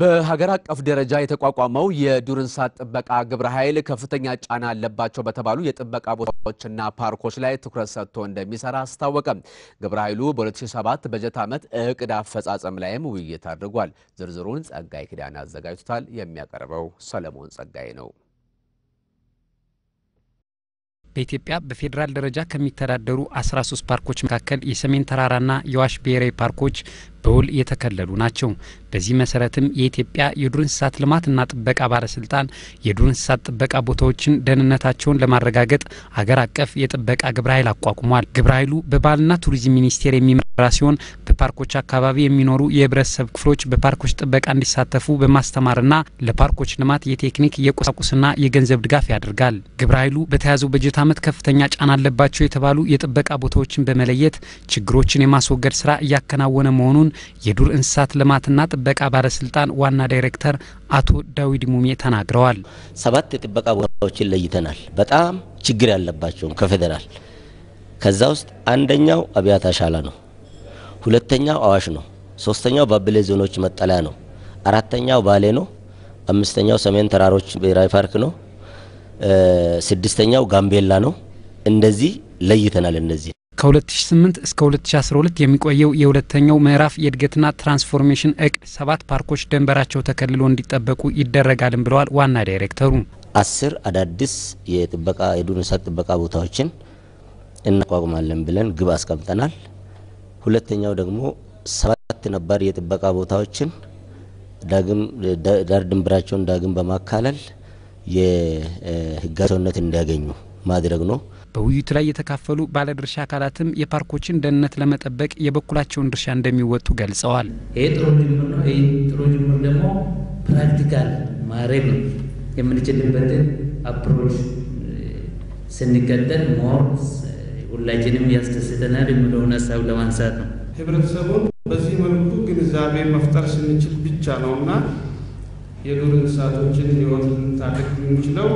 በሀገር አቀፍ ደረጃ የተቋቋመው የዱር እንስሳት ጥበቃ ግብረ ኃይል ከፍተኛ ጫና አለባቸው በተባሉ የጥበቃ ቦታዎችና ፓርኮች ላይ ትኩረት ሰጥቶ እንደሚሰራ አስታወቀ። ግብረ ኃይሉ በ2007 በጀት ዓመት እቅድ አፈጻጸም ላይም ውይይት አድርጓል። ዝርዝሩን ጸጋይ ኪዳን አዘጋጅቶታል። የሚያቀርበው ሰለሞን ጸጋይ ነው። በኢትዮጵያ በፌዴራል ደረጃ ከሚተዳደሩ 13 ፓርኮች መካከል የሰሜን ተራራና የዋሽ ብሔራዊ ፓርኮች በውል የተከለሉ ናቸው። በዚህ መሰረትም የኢትዮጵያ የዱር እንስሳት ልማትና ጥበቃ ባለስልጣን የዱር እንስሳት ጥበቃ ቦታዎችን ደህንነታቸውን ለማረጋገጥ አገር አቀፍ የጥበቃ ግብረ ኃይል አቋቁሟል። ግብረ ኃይሉ በባህልና ቱሪዝም ሚኒስቴር የሚመራ ሲሆን በፓርኮች አካባቢ የሚኖሩ የህብረተሰብ ክፍሎች በፓርኮች ጥበቃ እንዲሳተፉ በማስተማርና ለፓርኮች ልማት የቴክኒክ የቁሳቁስና የገንዘብ ድጋፍ ያደርጋል። ግብረ ኃይሉ በተያዘው በጀት ዓመት ከፍተኛ ጫና አለባቸው የተባሉ የጥበቃ ቦታዎችን በመለየት ችግሮችን የማስወገድ ስራ እያከናወነ መሆኑን የዱር እንስሳት ልማትና ጥበቃ ባለስልጣን ዋና ዳይሬክተር አቶ ዳዊድ ሙሜ ተናግረዋል። ሰባት የጥበቃ ቦታዎችን ለይተናል። በጣም ችግር ያለባቸውም ከፌዴራል ከዛ ውስጥ አንደኛው አብያታ ሻላ ነው። ሁለተኛው አዋሽ ነው። ሶስተኛው ባብሌ ዞኖች መጠለያ ነው። አራተኛው ባሌ ነው። አምስተኛው ሰሜን ተራሮች ብሔራዊ ፓርክ ነው። ስድስተኛው ጋምቤላ ነው። እንደዚህ ለይተናል። እነዚህ ከ2008 እስከ 2012 የሚቆየው የሁለተኛው ምዕራፍ የእድገትና ትራንስፎርሜሽን እቅድ ሰባት ፓርኮች ደንበራቸው ተከልሎ እንዲጠበቁ ይደረጋልን ብለዋል ዋና ዳይሬክተሩ። አስር አዳዲስ የጥበቃ የዱር እንስሳት ጥበቃ ቦታዎችን እናቋቁማለን ብለን ግብ አስቀምጠናል። ሁለተኛው ደግሞ ሰባት ነባር የጥበቃ ቦታዎችን ዳግም ዳር ድንበራቸውን ዳግም በማካለል የህጋዊ ሰውነት እንዲያገኙ ማድረግ ነው። በውይይቱ ላይ የተካፈሉ ባለድርሻ አካላትም የፓርኮችን ደህንነት ለመጠበቅ የበኩላቸውን ድርሻ እንደሚወጡ ገልጸዋል። ይሄ ጥሩ ጅምር ነው። ይሄ ጥሩ ጅምር ደግሞ ፕራክቲካል ማድረግ ነው የምንችልበትን አፕሮች ስንቀጠል ሞር ሁላችንም ያስደስተናል የሚለውን ሀሳብ ለማንሳት ነው። ህብረተሰቡን በዚህ መልኩ ግንዛቤ መፍጠር ስንችል ብቻ ነው እና የዱር እንስሳቶችን ሊሆን ታደግ የሚችለው